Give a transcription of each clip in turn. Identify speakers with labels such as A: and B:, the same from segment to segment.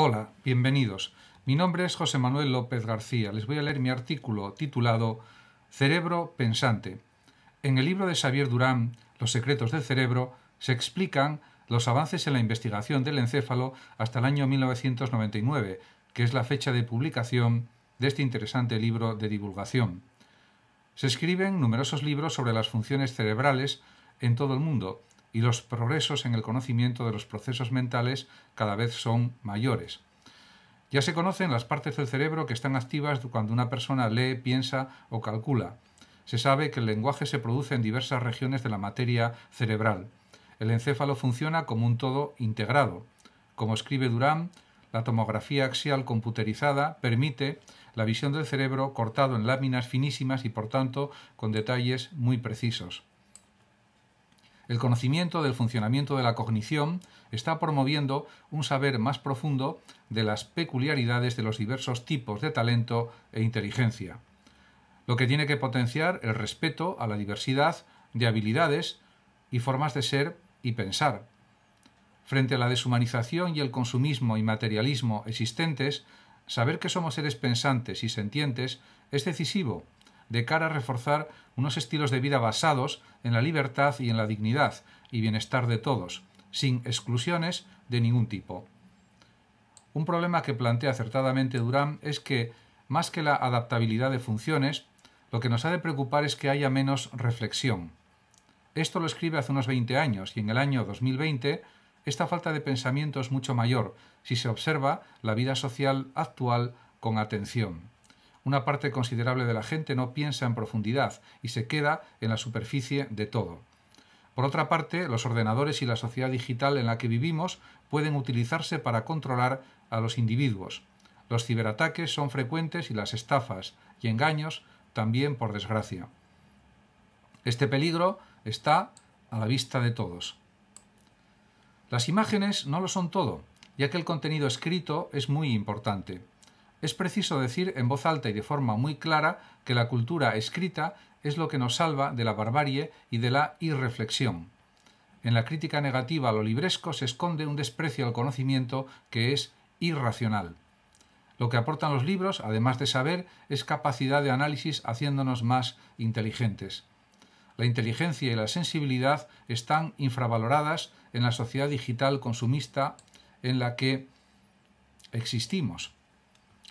A: Hola, bienvenidos. Mi nombre es José Manuel López García. Les voy a leer mi artículo titulado Cerebro pensante. En el libro de Xavier Durán, Los secretos del cerebro, se explican los avances en la investigación del encéfalo hasta el año 1999, que es la fecha de publicación de este interesante libro de divulgación. Se escriben numerosos libros sobre las funciones cerebrales en todo el mundo, y los progresos en el conocimiento de los procesos mentales cada vez son mayores. Ya se conocen las partes del cerebro que están activas cuando una persona lee, piensa o calcula. Se sabe que el lenguaje se produce en diversas regiones de la materia cerebral. El encéfalo funciona como un todo integrado. Como escribe Durán, la tomografía axial computerizada permite la visión del cerebro cortado en láminas finísimas y por tanto con detalles muy precisos. El conocimiento del funcionamiento de la cognición está promoviendo un saber más profundo de las peculiaridades de los diversos tipos de talento e inteligencia, lo que tiene que potenciar el respeto a la diversidad de habilidades y formas de ser y pensar. Frente a la deshumanización y el consumismo y materialismo existentes, saber que somos seres pensantes y sentientes es decisivo de cara a reforzar unos estilos de vida basados en la libertad y en la dignidad y bienestar de todos, sin exclusiones de ningún tipo. Un problema que plantea acertadamente Durán es que, más que la adaptabilidad de funciones, lo que nos ha de preocupar es que haya menos reflexión. Esto lo escribe hace unos 20 años y en el año 2020 esta falta de pensamiento es mucho mayor si se observa la vida social actual con atención. Una parte considerable de la gente no piensa en profundidad y se queda en la superficie de todo. Por otra parte, los ordenadores y la sociedad digital en la que vivimos pueden utilizarse para controlar a los individuos. Los ciberataques son frecuentes y las estafas y engaños también, por desgracia. Este peligro está a la vista de todos. Las imágenes no lo son todo, ya que el contenido escrito es muy importante. Es preciso decir en voz alta y de forma muy clara que la cultura escrita es lo que nos salva de la barbarie y de la irreflexión. En la crítica negativa a lo libresco se esconde un desprecio al conocimiento que es irracional. Lo que aportan los libros, además de saber, es capacidad de análisis haciéndonos más inteligentes. La inteligencia y la sensibilidad están infravaloradas en la sociedad digital consumista en la que existimos.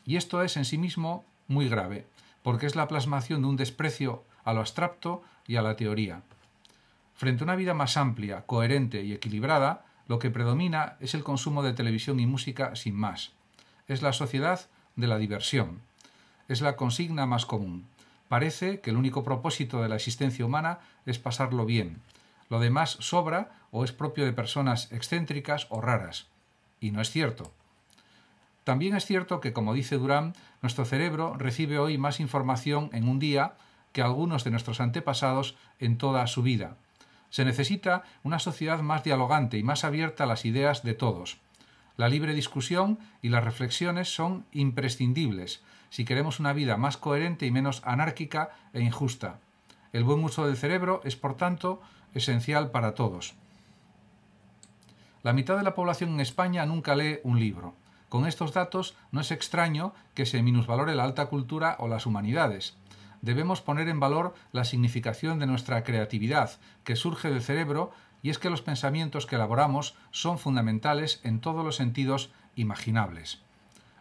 A: Y esto es en sí mismo muy grave, porque es la plasmación de un desprecio a lo abstracto y a la teoría. Frente a una vida más amplia, coherente y equilibrada, lo que predomina es el consumo de televisión y música sin más. Es la sociedad de la diversión. Es la consigna más común. Parece que el único propósito de la existencia humana es pasarlo bien. Lo demás sobra o es propio de personas excéntricas o raras. Y no es cierto. También es cierto que, como dice Durán, nuestro cerebro recibe hoy más información en un día que algunos de nuestros antepasados en toda su vida. Se necesita una sociedad más dialogante y más abierta a las ideas de todos. La libre discusión y las reflexiones son imprescindibles si queremos una vida más coherente y menos anárquica e injusta. El buen uso del cerebro es, por tanto, esencial para todos. La mitad de la población en España nunca lee un libro. Con estos datos no es extraño que se minusvalore la alta cultura o las humanidades. Debemos poner en valor la significación de nuestra creatividad, que surge del cerebro, y es que los pensamientos que elaboramos son fundamentales en todos los sentidos imaginables.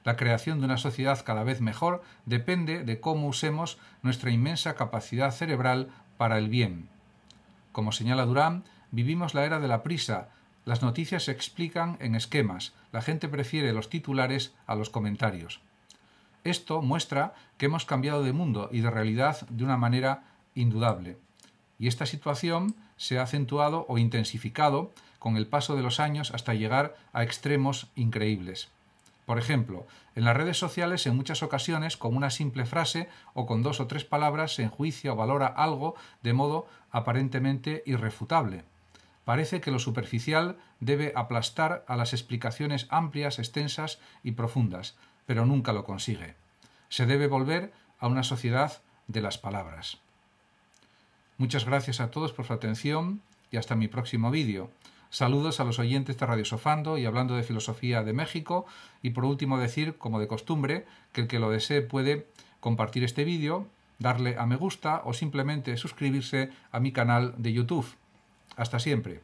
A: La creación de una sociedad cada vez mejor depende de cómo usemos nuestra inmensa capacidad cerebral para el bien. Como señala Durán, vivimos la era de la prisa, las noticias se explican en esquemas, la gente prefiere los titulares a los comentarios. Esto muestra que hemos cambiado de mundo y de realidad de una manera indudable. Y esta situación se ha acentuado o intensificado con el paso de los años hasta llegar a extremos increíbles. Por ejemplo, en las redes sociales en muchas ocasiones con una simple frase o con dos o tres palabras se enjuicia o valora algo de modo aparentemente irrefutable. Parece que lo superficial debe aplastar a las explicaciones amplias, extensas y profundas, pero nunca lo consigue. Se debe volver a una sociedad de las palabras. Muchas gracias a todos por su atención y hasta mi próximo vídeo. Saludos a los oyentes de Radio Sofando y hablando de filosofía de México y por último decir, como de costumbre, que el que lo desee puede compartir este vídeo, darle a me gusta o simplemente suscribirse a mi canal de YouTube. Hasta siempre.